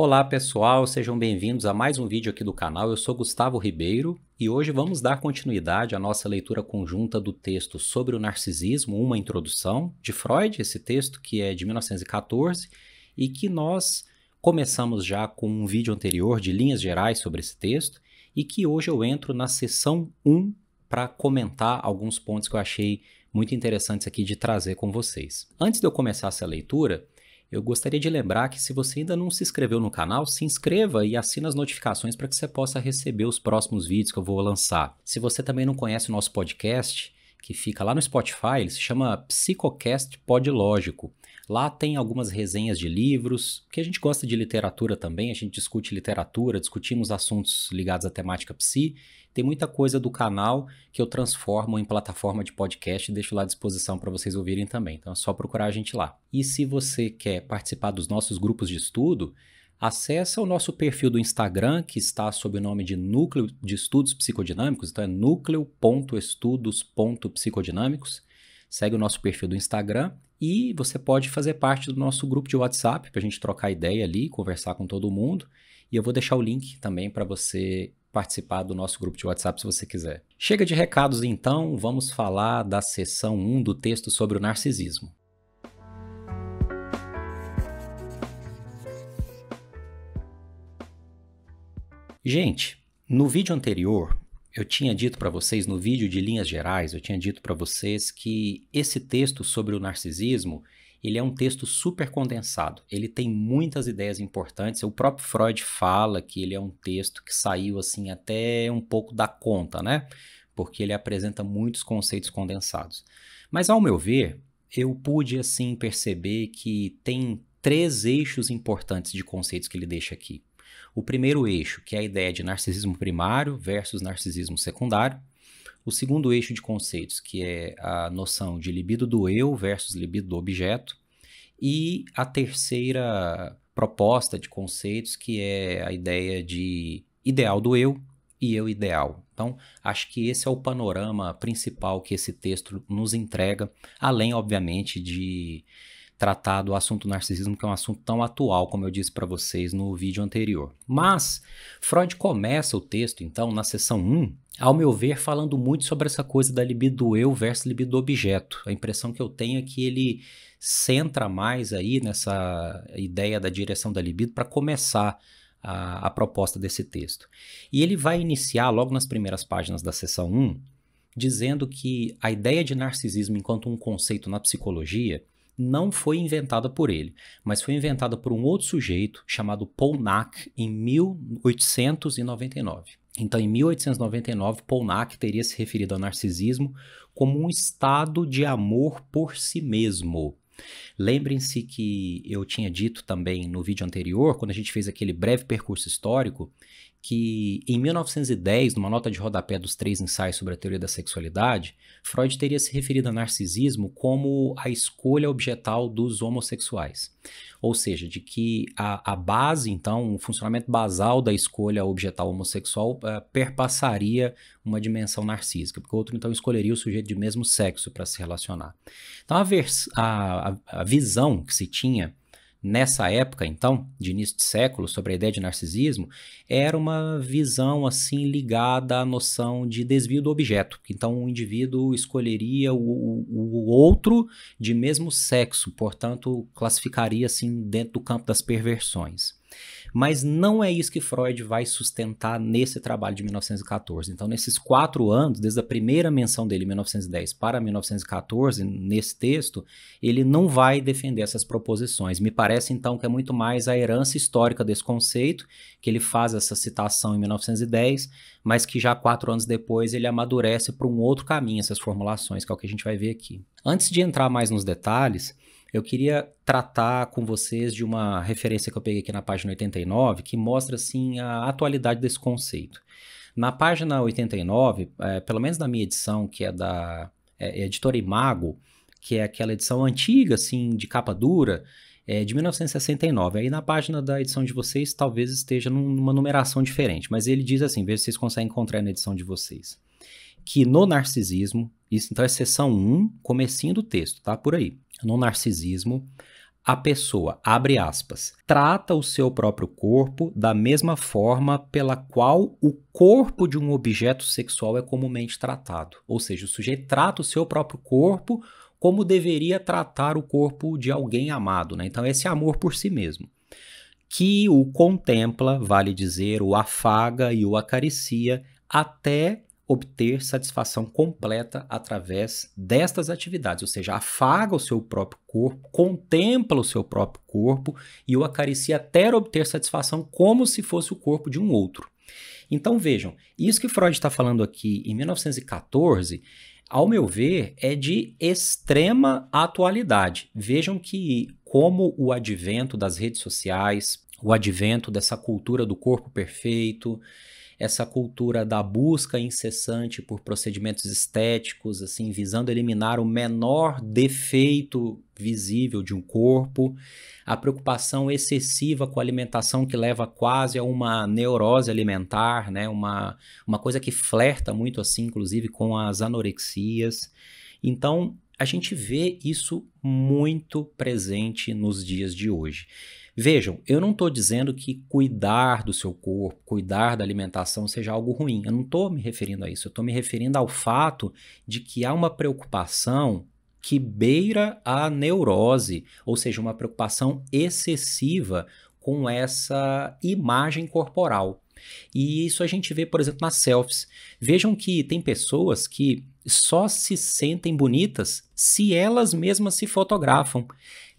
Olá pessoal, sejam bem-vindos a mais um vídeo aqui do canal. Eu sou Gustavo Ribeiro e hoje vamos dar continuidade à nossa leitura conjunta do texto sobre o narcisismo, uma introdução de Freud, esse texto que é de 1914 e que nós começamos já com um vídeo anterior de linhas gerais sobre esse texto e que hoje eu entro na sessão 1 para comentar alguns pontos que eu achei muito interessantes aqui de trazer com vocês. Antes de eu começar essa leitura, eu gostaria de lembrar que se você ainda não se inscreveu no canal, se inscreva e assina as notificações para que você possa receber os próximos vídeos que eu vou lançar. Se você também não conhece o nosso podcast, que fica lá no Spotify, ele se chama Psicocast Podlógico. Lá tem algumas resenhas de livros, que a gente gosta de literatura também, a gente discute literatura, discutimos assuntos ligados à temática psi. Tem muita coisa do canal que eu transformo em plataforma de podcast e deixo lá à disposição para vocês ouvirem também. Então é só procurar a gente lá. E se você quer participar dos nossos grupos de estudo, Acesse o nosso perfil do Instagram, que está sob o nome de Núcleo de Estudos Psicodinâmicos, então é núcleo.estudos.psicodinâmicos segue o nosso perfil do Instagram e você pode fazer parte do nosso grupo de WhatsApp para a gente trocar ideia ali, conversar com todo mundo. E eu vou deixar o link também para você participar do nosso grupo de WhatsApp se você quiser. Chega de recados então, vamos falar da seção 1 do texto sobre o narcisismo. Gente, no vídeo anterior eu tinha dito para vocês no vídeo de linhas gerais, eu tinha dito para vocês que esse texto sobre o narcisismo, ele é um texto super condensado. Ele tem muitas ideias importantes. O próprio Freud fala que ele é um texto que saiu assim até um pouco da conta, né? Porque ele apresenta muitos conceitos condensados. Mas ao meu ver, eu pude assim perceber que tem três eixos importantes de conceitos que ele deixa aqui o primeiro eixo, que é a ideia de narcisismo primário versus narcisismo secundário. O segundo eixo de conceitos, que é a noção de libido do eu versus libido do objeto. E a terceira proposta de conceitos, que é a ideia de ideal do eu e eu ideal. Então, acho que esse é o panorama principal que esse texto nos entrega, além, obviamente, de tratar do assunto narcisismo, que é um assunto tão atual, como eu disse para vocês no vídeo anterior. Mas Freud começa o texto, então, na seção 1, ao meu ver, falando muito sobre essa coisa da libido eu versus libido objeto. A impressão que eu tenho é que ele centra mais aí nessa ideia da direção da libido para começar a, a, proposta desse texto. E ele vai iniciar logo nas primeiras páginas da seção 1, dizendo que a ideia de narcisismo enquanto um conceito na psicologia não foi inventada por ele, mas foi inventada por um outro sujeito chamado Paul em 1899. Então, em 1899, Paul teria se referido ao narcisismo como um estado de amor por si mesmo. Lembrem-se que eu tinha dito também no vídeo anterior, quando a gente fez aquele breve percurso histórico, que em 1910, numa nota de rodapé dos três ensaios sobre a teoria da sexualidade, Freud teria se referido a narcisismo como a escolha objetal dos homossexuais. Ou seja, de que a, a base, então, o funcionamento basal da escolha objetal homossexual uh, perpassaria uma dimensão narcísica, porque o outro, então, escolheria o sujeito de mesmo sexo para se relacionar. Então, a, a, a visão que se tinha nessa época, então, de início de século, sobre a ideia de narcisismo, era uma visão assim ligada à noção de desvio do objeto. Então, o um indivíduo escolheria o, o, o, outro de mesmo sexo, portanto, classificaria assim dentro do campo das perversões. Mas não é isso que Freud vai sustentar nesse trabalho de 1914. Então, nesses quatro anos, desde a primeira menção dele em 1910 para 1914, nesse texto, ele não vai defender essas proposições. Me parece, então, que é muito mais a herança histórica desse conceito, que ele faz essa citação em 1910, mas que já quatro anos depois ele amadurece para um outro caminho essas formulações, que é o que a gente vai ver aqui. Antes de entrar mais nos detalhes, eu queria tratar com vocês de uma referência que eu peguei aqui na página 89, que mostra assim a atualidade desse conceito. Na página 89, é, pelo menos na minha edição, que é da é, é, editora Imago, que é aquela edição antiga, assim, de capa dura, é, de 1969. Aí na página da edição de vocês talvez esteja numa numeração diferente, mas ele diz assim: veja se vocês conseguem encontrar na edição de vocês que no narcisismo, isso então é sessão 1, comecinho do texto, tá? Por aí. No narcisismo, a pessoa, abre aspas, trata o seu próprio corpo da mesma forma pela qual o corpo de um objeto sexual é comumente tratado. Ou seja, o sujeito trata o seu próprio corpo como deveria tratar o corpo de alguém amado. Né? Então, esse amor por si mesmo. Que o contempla, vale dizer, o afaga e o acaricia até obter satisfação completa através destas atividades, ou seja, afaga o seu próprio corpo, contempla o seu próprio corpo e o acaricia até obter satisfação como se fosse o corpo de um outro. Então vejam, isso que Freud está falando aqui em 1914 ao meu ver, é de extrema atualidade. Vejam que, como o advento das redes sociais, o advento dessa cultura do corpo perfeito, essa cultura da busca incessante por procedimentos estéticos, assim, visando eliminar o menor defeito visível de um corpo, a preocupação excessiva com a alimentação que leva quase a uma neurose alimentar, né? Uma, uma coisa que flerta muito assim, inclusive, com as anorexias. Então, a gente vê isso muito presente nos dias de hoje. Vejam, eu não estou dizendo que cuidar do seu corpo, cuidar da alimentação seja algo ruim. Eu não estou me referindo a isso. Eu estou me referindo ao fato de que há uma preocupação que beira a neurose, ou seja, uma preocupação excessiva com essa imagem corporal. E isso a gente vê, por exemplo, nas selfies. Vejam que tem pessoas que só se sentem bonitas se elas mesmas se fotografam.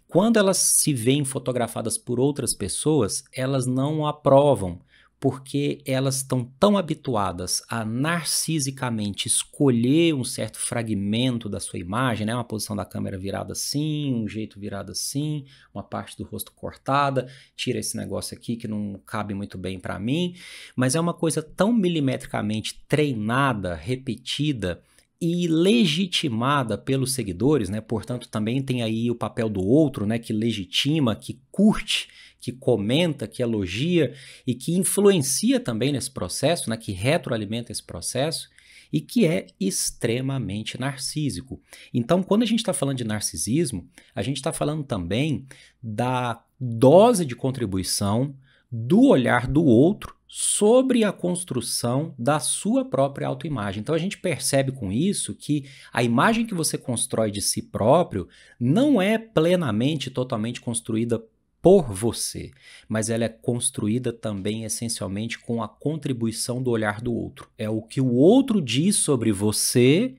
Quando elas se veem fotografadas por outras pessoas, elas não aprovam, porque elas estão tão habituadas a narcisicamente escolher um certo fragmento da sua imagem, né? uma posição da câmera virada assim, um jeito virado assim, uma parte do rosto cortada, tira esse negócio aqui que não cabe muito bem para mim, mas é uma coisa tão milimetricamente treinada, repetida, e legitimada pelos seguidores, né? Portanto, também tem aí o papel do outro, né? Que legitima, que curte, que comenta, que elogia e que influencia também nesse processo, né? Que retroalimenta esse processo e que é extremamente narcísico. Então, quando a gente está falando de narcisismo, a gente está falando também da dose de contribuição do olhar do outro sobre a construção da sua própria autoimagem. Então a gente percebe com isso que a imagem que você constrói de si próprio não é plenamente, totalmente construída por você, mas ela é construída também essencialmente com a contribuição do olhar do outro. É o que o outro diz sobre você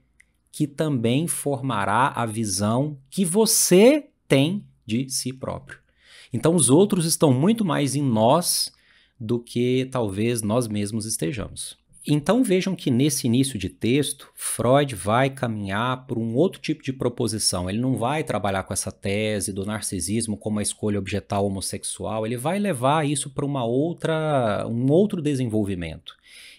que também formará a visão que você tem de si próprio. Então os outros estão muito mais em nós do que talvez nós mesmos estejamos. Então vejam que nesse início de texto, Freud vai caminhar por um outro tipo de proposição. Ele não vai trabalhar com essa tese do narcisismo como a escolha objetal homossexual, ele vai levar isso para uma outra, um outro desenvolvimento.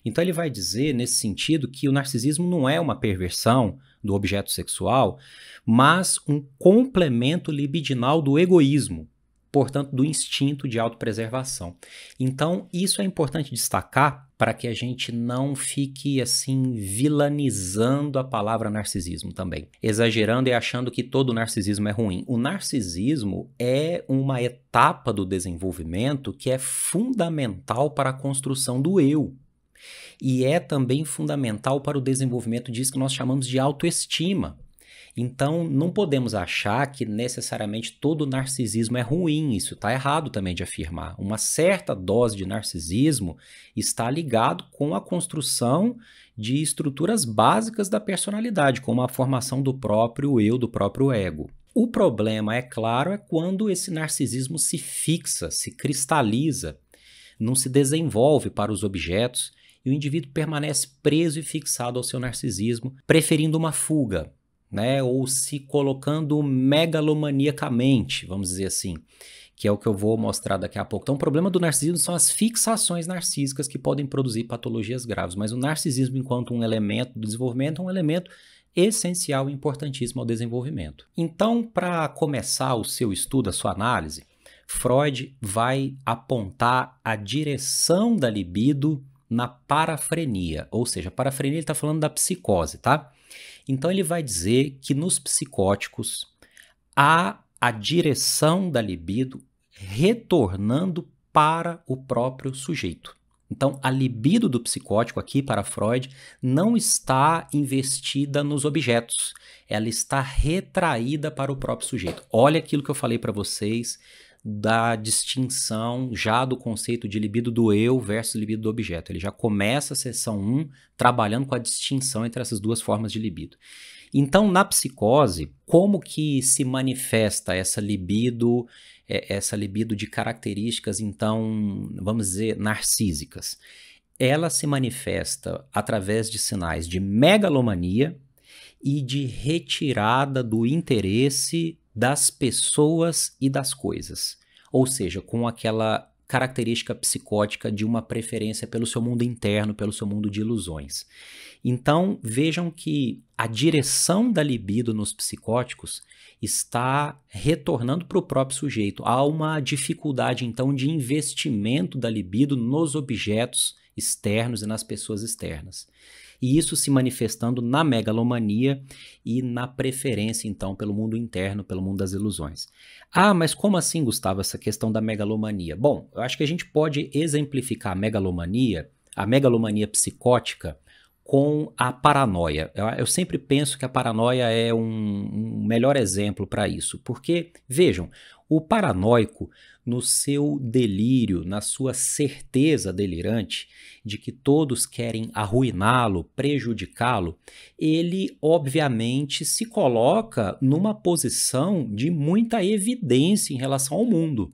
Então ele vai dizer nesse sentido que o narcisismo não é uma perversão do objeto sexual, mas um complemento libidinal do egoísmo portanto, do instinto de autopreservação. Então, isso é importante destacar para que a gente não fique assim vilanizando a palavra narcisismo também, exagerando e achando que todo narcisismo é ruim. O narcisismo é uma etapa do desenvolvimento que é fundamental para a construção do eu. E é também fundamental para o desenvolvimento disso que nós chamamos de autoestima. Então, não podemos achar que necessariamente todo narcisismo é ruim, isso está errado também de afirmar. Uma certa dose de narcisismo está ligado com a construção de estruturas básicas da personalidade, como a formação do próprio eu, do próprio ego. O problema, é claro, é quando esse narcisismo se fixa, se cristaliza, não se desenvolve para os objetos e o indivíduo permanece preso e fixado ao seu narcisismo, preferindo uma fuga, né? Ou se colocando megalomaniacamente, vamos dizer assim, que é o que eu vou mostrar daqui a pouco. Então, o problema do narcisismo são as fixações narcísicas que podem produzir patologias graves, mas o narcisismo, enquanto um elemento do desenvolvimento, é um elemento essencial e importantíssimo ao desenvolvimento. Então, para começar o seu estudo, a sua análise, Freud vai apontar a direção da libido na parafrenia, ou seja, parafrenia ele está falando da psicose, tá? Então ele vai dizer que nos psicóticos há a direção da libido retornando para o próprio sujeito. Então, a libido do psicótico aqui, para Freud, não está investida nos objetos, ela está retraída para o próprio sujeito. Olha aquilo que eu falei para vocês da distinção já do conceito de libido do eu versus libido do objeto. Ele já começa a sessão 1 trabalhando com a distinção entre essas duas formas de libido. Então, na psicose, como que se manifesta essa libido, é, essa libido de características, então, vamos dizer, narcísicas? Ela se manifesta através de sinais de megalomania e de retirada do interesse das pessoas e das coisas. Ou seja, com aquela característica psicótica de uma preferência pelo seu mundo interno, pelo seu mundo de ilusões. Então, vejam que a direção da libido nos psicóticos está retornando para o próprio sujeito. Há uma dificuldade, então, de investimento da libido nos objetos externos e nas pessoas externas e isso se manifestando na megalomania e na preferência, então, pelo mundo interno, pelo mundo das ilusões. Ah, mas como assim, Gustavo, essa questão da megalomania? Bom, eu acho que a gente pode exemplificar a megalomania, a megalomania psicótica, com a paranoia. Eu, eu, sempre penso que a paranoia é um, um melhor exemplo para isso, porque, vejam, o paranoico no seu delírio, na sua certeza delirante de que todos querem arruiná-lo, prejudicá-lo, ele obviamente se coloca numa posição de muita evidência em relação ao mundo.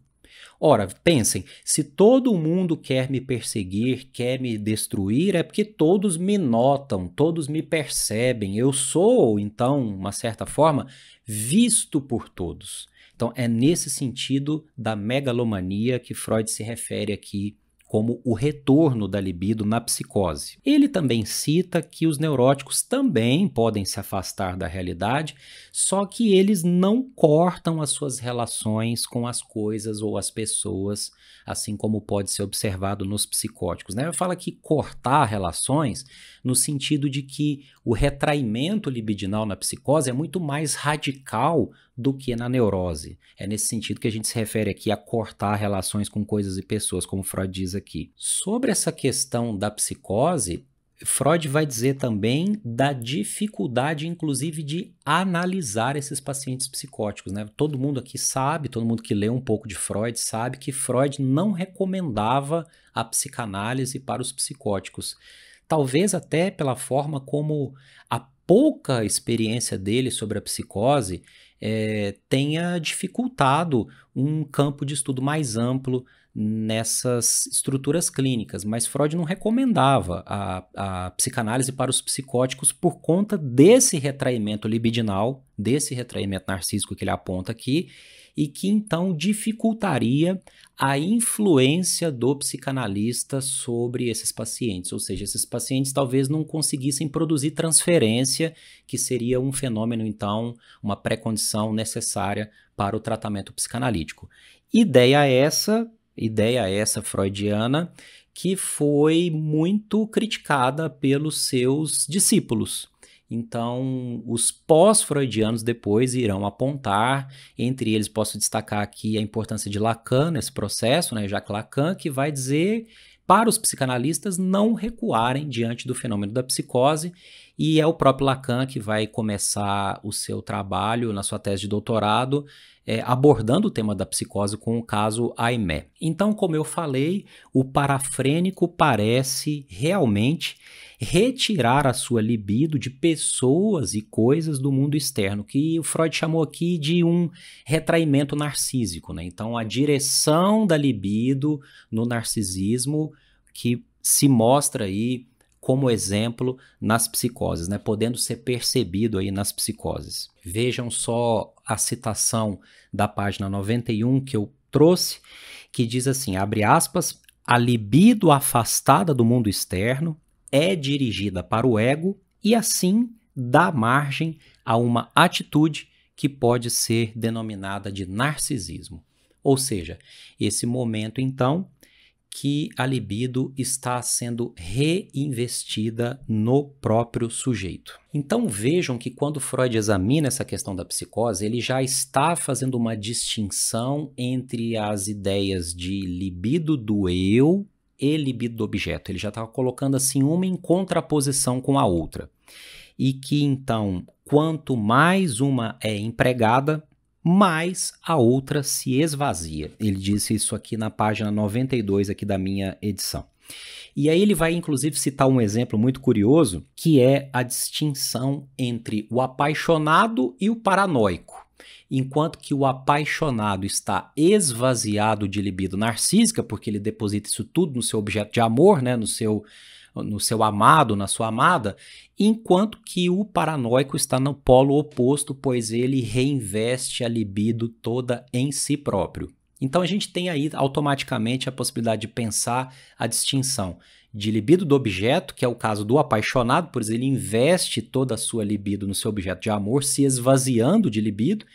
Ora, pensem, se todo mundo quer me perseguir, quer me destruir, é porque todos me notam, todos me percebem. Eu sou, então, uma certa forma, visto por todos. Então, é nesse sentido da megalomania que Freud se refere aqui como o retorno da libido na psicose. Ele também cita que os neuróticos também podem se afastar da realidade, só que eles não cortam as suas relações com as coisas ou as pessoas, assim como pode ser observado nos psicóticos. Né? Fala que cortar relações no sentido de que o retraimento libidinal na psicose é muito mais radical do que na neurose. É nesse sentido que a gente se refere aqui a cortar relações com coisas e pessoas, como Freud diz aqui. Sobre essa questão da psicose, Freud vai dizer também da dificuldade, inclusive, de analisar esses pacientes psicóticos. Né? Todo mundo aqui sabe, todo mundo que lê um pouco de Freud sabe que Freud não recomendava a psicanálise para os psicóticos. Talvez até pela forma como a pouca experiência dele sobre a psicose é, tenha dificultado um campo de estudo mais amplo nessas estruturas clínicas, mas Freud não recomendava a, a, psicanálise para os psicóticos por conta desse retraimento libidinal, desse retraimento narcísico que ele aponta aqui, e que então dificultaria a influência do psicanalista sobre esses pacientes, ou seja, esses pacientes talvez não conseguissem produzir transferência, que seria um fenômeno então, uma pré-condição necessária para o tratamento psicanalítico. Ideia essa Ideia essa freudiana que foi muito criticada pelos seus discípulos. Então, os pós-freudianos depois irão apontar, entre eles posso destacar aqui a importância de Lacan nesse processo, né? Jacques Lacan, que vai dizer para os psicanalistas não recuarem diante do fenômeno da psicose e é o próprio Lacan que vai começar o seu trabalho na sua tese de doutorado é, abordando o tema da psicose com o caso Aimé. Então, como eu falei, o parafrênico parece realmente retirar a sua libido de pessoas e coisas do mundo externo, que o Freud chamou aqui de um retraimento narcísico. Né? Então, a direção da libido no narcisismo que se mostra aí como exemplo nas psicoses, né? podendo ser percebido aí nas psicoses. Vejam só a citação da página 91 que eu trouxe, que diz assim, abre aspas, a libido afastada do mundo externo é dirigida para o ego e assim dá margem a uma atitude que pode ser denominada de narcisismo. Ou seja, esse momento então que a libido está sendo reinvestida no próprio sujeito. Então vejam que quando Freud examina essa questão da psicose, ele já está fazendo uma distinção entre as ideias de libido do eu e libido do objeto. Ele já estava colocando assim uma em contraposição com a outra. E que então, quanto mais uma é empregada, mas a outra se esvazia. Ele disse isso aqui na página 92 aqui da minha edição. E aí ele vai inclusive citar um exemplo muito curioso, que é a distinção entre o apaixonado e o paranoico. Enquanto que o apaixonado está esvaziado de libido narcísica, porque ele deposita isso tudo no seu objeto de amor, né, no seu no seu amado, na sua amada, enquanto que o paranoico está no polo oposto, pois ele reinveste a libido toda em si próprio. Então a gente tem aí automaticamente a possibilidade de pensar a distinção de libido do objeto, que é o caso do apaixonado, pois ele investe toda a sua libido no seu objeto de amor, se esvaziando de libido,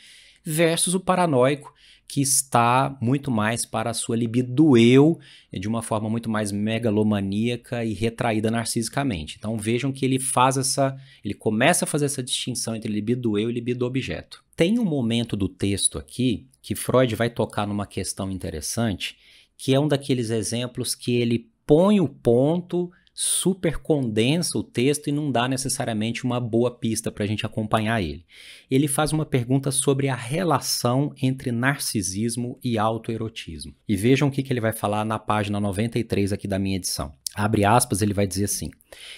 versus o paranoico, que está muito mais para a sua libido do eu, de uma forma muito mais megalomaníaca e retraída narcisicamente. Então vejam que ele faz essa, ele começa a fazer essa distinção entre libido do eu e libido do objeto. Tem um momento do texto aqui que Freud vai tocar numa questão interessante, que é um daqueles exemplos que ele põe o ponto super condensa o texto e não dá necessariamente uma boa pista para a gente acompanhar ele. Ele faz uma pergunta sobre a relação entre narcisismo e autoerotismo. E vejam o que, que ele vai falar na página 93 aqui da minha edição. Abre aspas, ele vai dizer assim: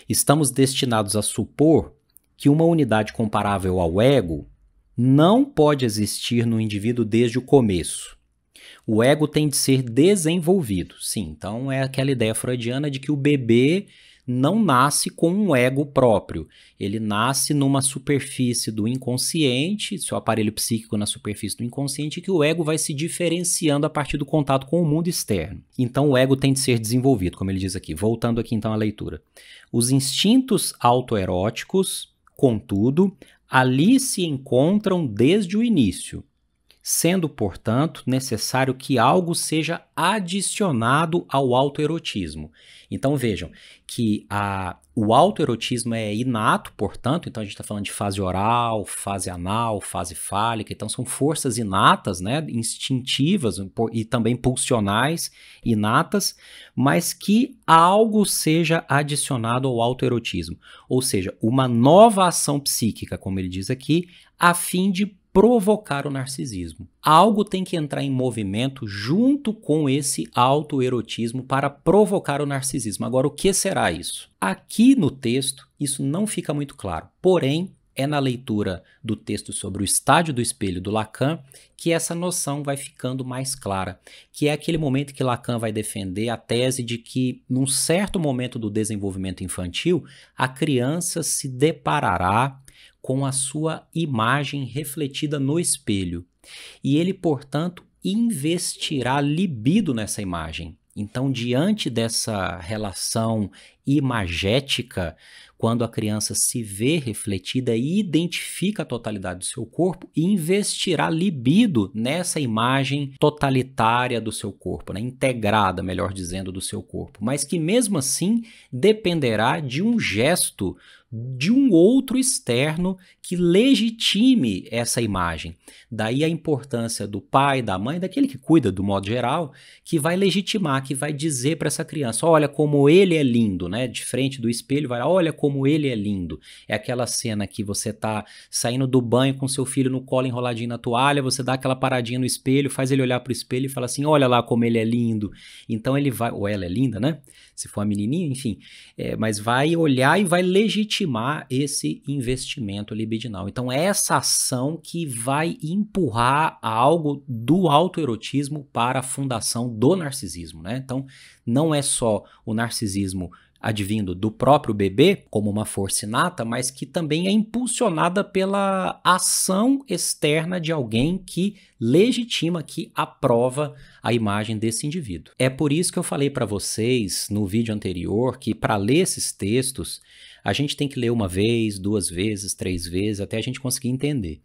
Estamos destinados a supor que uma unidade comparável ao ego não pode existir no indivíduo desde o começo o ego tem de ser desenvolvido. Sim, então é aquela ideia freudiana de que o bebê não nasce com um ego próprio. Ele nasce numa superfície do inconsciente, seu aparelho psíquico na superfície do inconsciente, que o ego vai se diferenciando a partir do contato com o mundo externo. Então o ego tem de ser desenvolvido, como ele diz aqui. Voltando aqui então à leitura. Os instintos autoeróticos, contudo, ali se encontram desde o início sendo, portanto, necessário que algo seja adicionado ao autoerotismo. Então vejam que a, o autoerotismo é inato, portanto, então a gente está falando de fase oral, fase anal, fase fálica, então são forças inatas, né, instintivas e também pulsionais inatas, mas que algo seja adicionado ao autoerotismo, ou seja, uma nova ação psíquica, como ele diz aqui, a fim de provocar o narcisismo. Algo tem que entrar em movimento junto com esse autoerotismo para provocar o narcisismo. Agora, o que será isso? Aqui no texto, isso não fica muito claro. Porém, é na leitura do texto sobre o estádio do espelho do Lacan que essa noção vai ficando mais clara, que é aquele momento que Lacan vai defender a tese de que, num certo momento do desenvolvimento infantil, a criança se deparará com a sua imagem refletida no espelho. E ele, portanto, investirá libido nessa imagem. Então, diante dessa relação imagética, quando a criança se vê refletida e identifica a totalidade do seu corpo, investirá libido nessa imagem totalitária do seu corpo, né? integrada, melhor dizendo, do seu corpo, mas que mesmo assim dependerá de um gesto de um outro externo que legitime essa imagem. Daí a importância do pai, da mãe, daquele que cuida do modo geral, que vai legitimar, que vai dizer para essa criança: olha como ele é lindo, né? De frente do espelho, vai: olha como ele é lindo. É aquela cena que você tá saindo do banho com seu filho no colo enroladinho na toalha, você dá aquela paradinha no espelho, faz ele olhar para o espelho e fala assim: olha lá como ele é lindo. Então ele vai, ou ela é linda, né? se for uma menininha, enfim. É, mas vai olhar e vai legitimar esse investimento libidinal. Então, é essa ação que vai empurrar algo do autoerotismo para a fundação do narcisismo, né? Então, não é só o narcisismo advindo do próprio bebê, como uma força inata, mas que também é impulsionada pela ação externa de alguém que legitima, que aprova a imagem desse indivíduo. É por isso que eu falei para vocês no vídeo anterior que para ler esses textos, a gente tem que ler uma vez, duas vezes, três vezes, até a gente conseguir entender.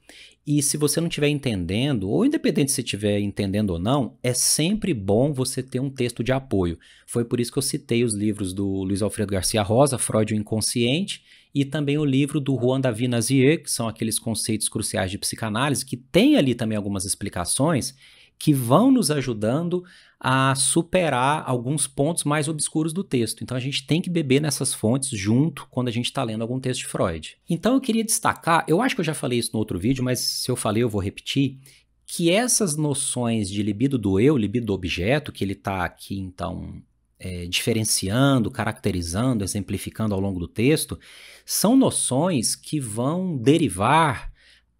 E se você não estiver entendendo, ou independente se estiver entendendo ou não, é sempre bom você ter um texto de apoio. Foi por isso que eu citei os livros do Luiz Alfredo Garcia Rosa, Freud o Inconsciente, e também o livro do Juan David Nazier, que são aqueles conceitos cruciais de psicanálise, que tem ali também algumas explicações que vão nos ajudando a superar alguns pontos mais obscuros do texto. Então a gente tem que beber nessas fontes junto quando a gente está lendo algum texto de Freud. Então eu queria destacar, eu acho que eu já falei isso no outro vídeo, mas se eu falei eu vou repetir, que essas noções de libido do eu, libido do objeto, que ele está aqui então é, diferenciando, caracterizando, exemplificando ao longo do texto, são noções que vão derivar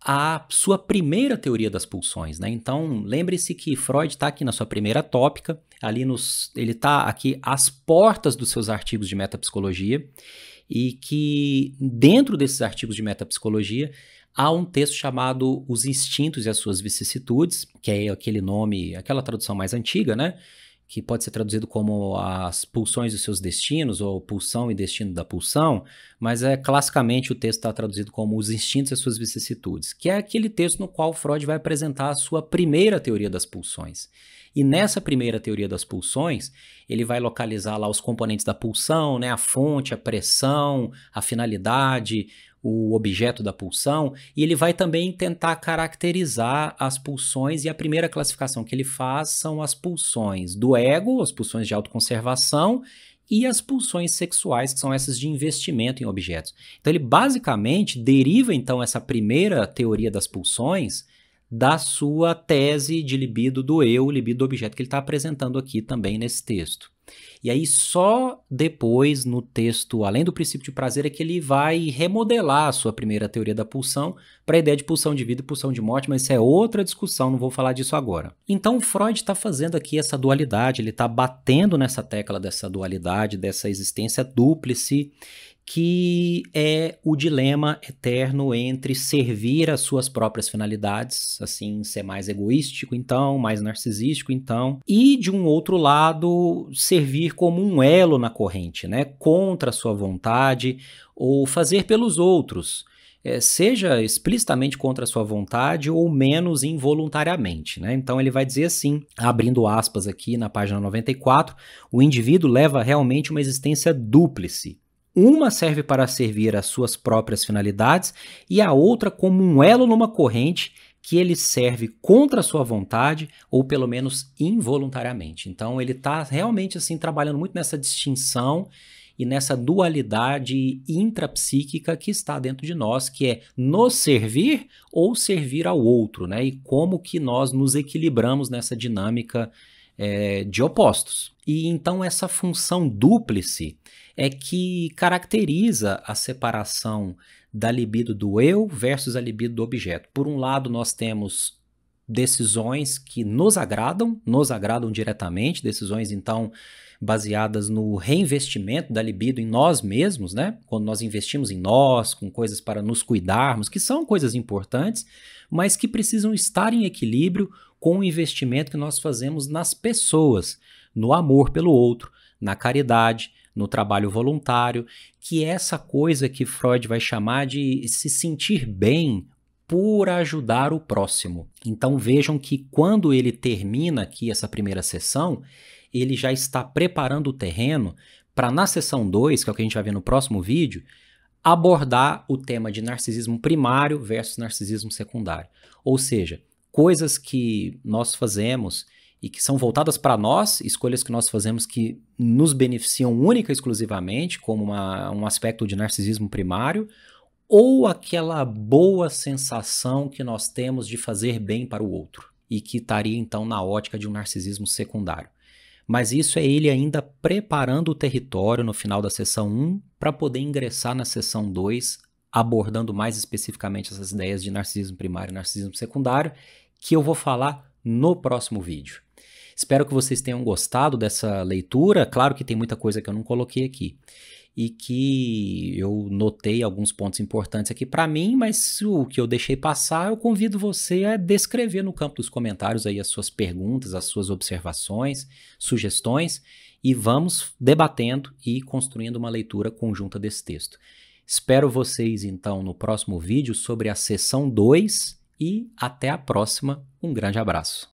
a sua primeira teoria das pulsões, né? Então, lembre-se que Freud está aqui na sua primeira tópica, ali nos, ele está aqui às portas dos seus artigos de metapsicologia, e que dentro desses artigos de metapsicologia há um texto chamado Os Instintos e as Suas Vicissitudes, que é aquele nome, aquela tradução mais antiga, né? que pode ser traduzido como as pulsões dos seus destinos, ou pulsão e destino da pulsão, mas é classicamente o texto está traduzido como os instintos e as suas vicissitudes, que é aquele texto no qual Freud vai apresentar a sua primeira teoria das pulsões. E nessa primeira teoria das pulsões, ele vai localizar lá os componentes da pulsão, né, a fonte, a pressão, a finalidade, o objeto da pulsão, e ele vai também tentar caracterizar as pulsões, e a primeira classificação que ele faz são as pulsões do ego, as pulsões de autoconservação, e as pulsões sexuais, que são essas de investimento em objetos. Então ele basicamente deriva então essa primeira teoria das pulsões da sua tese de libido do eu, libido do objeto que ele está apresentando aqui também nesse texto. E aí só depois no texto, além do princípio de prazer, é que ele vai remodelar a sua primeira teoria da pulsão para a ideia de pulsão de vida e pulsão de morte, mas isso é outra discussão, não vou falar disso agora. Então Freud está fazendo aqui essa dualidade, ele está batendo nessa tecla dessa dualidade, dessa existência dúplice que é o dilema eterno entre servir às suas próprias finalidades, assim, ser mais egoístico, então, mais narcisístico, então, e de um outro lado, servir como um elo na corrente, né, contra a sua vontade ou fazer pelos outros. É, seja explicitamente contra a sua vontade ou menos involuntariamente. Né? Então ele vai dizer assim, abrindo aspas aqui na página 94, o indivíduo leva realmente uma existência dúplice, uma serve para servir às suas próprias finalidades e a outra como um elo numa corrente que ele serve contra a sua vontade ou pelo menos involuntariamente. Então ele está realmente assim trabalhando muito nessa distinção e nessa dualidade intrapsíquica que está dentro de nós, que é nos servir ou servir ao outro, né? E como que nós nos equilibramos nessa dinâmica é, de opostos. E então essa função dúplice é que caracteriza a separação da libido do eu versus a libido do objeto. Por um lado, nós temos decisões que nos agradam, nos agradam diretamente, decisões então baseadas no reinvestimento da libido em nós mesmos, né? Quando nós investimos em nós, com coisas para nos cuidarmos, que são coisas importantes, mas que precisam estar em equilíbrio com o investimento que nós fazemos nas pessoas no amor pelo outro, na caridade, no trabalho voluntário, que é essa coisa que Freud vai chamar de se sentir bem por ajudar o próximo. Então vejam que quando ele termina aqui essa primeira sessão, ele já está preparando o terreno para na sessão 2, que é o que a gente vai ver no próximo vídeo, abordar o tema de narcisismo primário versus narcisismo secundário. Ou seja, coisas que nós fazemos e que são voltadas para nós, escolhas que nós fazemos que nos beneficiam única e exclusivamente, como uma, um aspecto de narcisismo primário, ou aquela boa sensação que nós temos de fazer bem para o outro, e que estaria então na ótica de um narcisismo secundário. Mas isso é ele ainda preparando o território no final da sessão 1 para poder ingressar na sessão 2, abordando mais especificamente essas ideias de narcisismo primário e narcisismo secundário, que eu vou falar no próximo vídeo. Espero que vocês tenham gostado dessa leitura. Claro que tem muita coisa que eu não coloquei aqui e que eu notei alguns pontos importantes aqui para mim, mas o que eu deixei passar, eu convido você a descrever no campo dos comentários aí as suas perguntas, as suas observações, sugestões e vamos debatendo e construindo uma leitura conjunta desse texto. Espero vocês então no próximo vídeo sobre a sessão 2 e até a próxima. Um grande abraço.